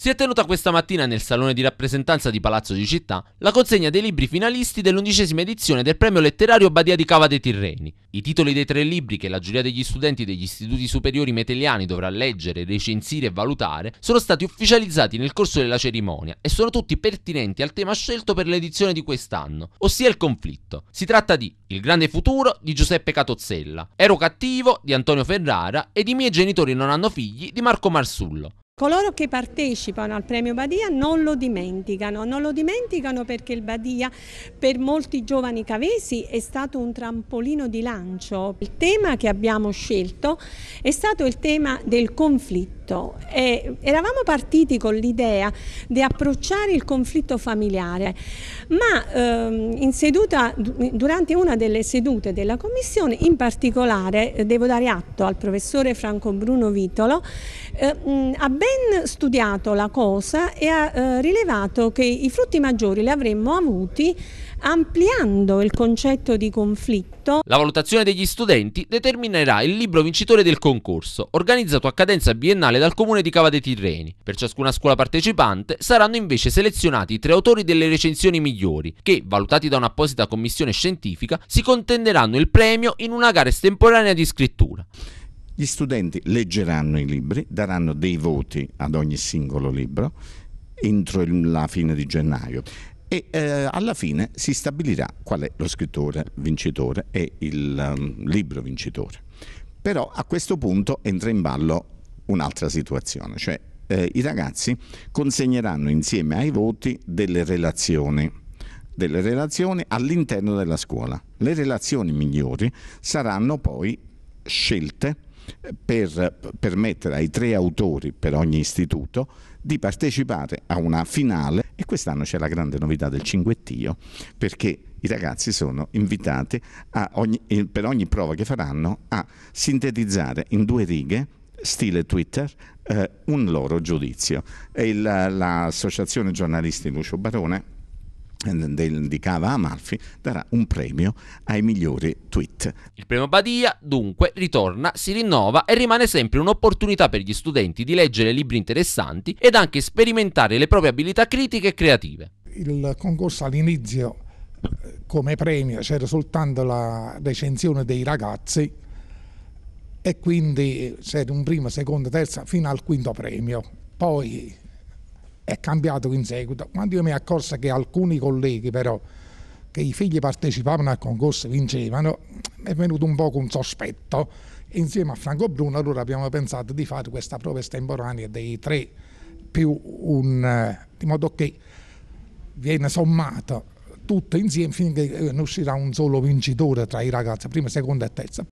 Si è tenuta questa mattina nel salone di rappresentanza di Palazzo di Città la consegna dei libri finalisti dell'undicesima edizione del premio letterario Badia di Cava dei Tirreni. I titoli dei tre libri che la giuria degli studenti degli istituti superiori metelliani dovrà leggere, recensire e valutare sono stati ufficializzati nel corso della cerimonia e sono tutti pertinenti al tema scelto per l'edizione di quest'anno, ossia il conflitto. Si tratta di Il grande futuro di Giuseppe Catozzella, Ero cattivo di Antonio Ferrara ed I miei genitori non hanno figli di Marco Marsullo. Coloro che partecipano al premio Badia non lo dimenticano, non lo dimenticano perché il Badia per molti giovani cavesi è stato un trampolino di lancio. Il tema che abbiamo scelto è stato il tema del conflitto conflitto. E eravamo partiti con l'idea di approcciare il conflitto familiare, ma ehm, in seduta, durante una delle sedute della Commissione, in particolare eh, devo dare atto al professore Franco Bruno Vitolo, eh, ha ben studiato la cosa e ha eh, rilevato che i frutti maggiori li avremmo avuti ampliando il concetto di conflitto. La valutazione degli studenti determinerà il libro vincitore del concorso, organizzato a cadenza biennale dal Comune di Cava dei Tirreni. Per ciascuna scuola partecipante saranno invece selezionati i tre autori delle recensioni migliori, che, valutati da un'apposita commissione scientifica, si contenderanno il premio in una gara estemporanea di scrittura. Gli studenti leggeranno i libri, daranno dei voti ad ogni singolo libro entro la fine di gennaio e eh, alla fine si stabilirà qual è lo scrittore vincitore e il um, libro vincitore. Però a questo punto entra in ballo un'altra situazione, cioè eh, i ragazzi consegneranno insieme ai voti delle relazioni, delle relazioni all'interno della scuola. Le relazioni migliori saranno poi scelte per permettere ai tre autori per ogni istituto di partecipare a una finale e quest'anno c'è la grande novità del cinguettio perché i ragazzi sono invitati ogni, eh, per ogni prova che faranno a sintetizzare in due righe stile Twitter, eh, un loro giudizio. E l'associazione giornalisti Lucio Barone indicava Amalfi, darà un premio ai migliori tweet. Il premio Badia dunque ritorna, si rinnova e rimane sempre un'opportunità per gli studenti di leggere libri interessanti ed anche sperimentare le proprie abilità critiche e creative. Il concorso all'inizio eh, come premio c'era soltanto la recensione dei ragazzi e quindi c'era un primo, secondo, terzo fino al quinto premio. Poi è cambiato in seguito. Quando io mi accorsa che alcuni colleghi però che i figli partecipavano al concorso e vincevano, è venuto un po' un sospetto. insieme a Franco Bruno allora abbiamo pensato di fare questa prova estemporanea dei tre più un... Eh, di modo che viene sommato tutto insieme finché eh, ne uscirà un solo vincitore tra i ragazzi, prima, seconda e terza.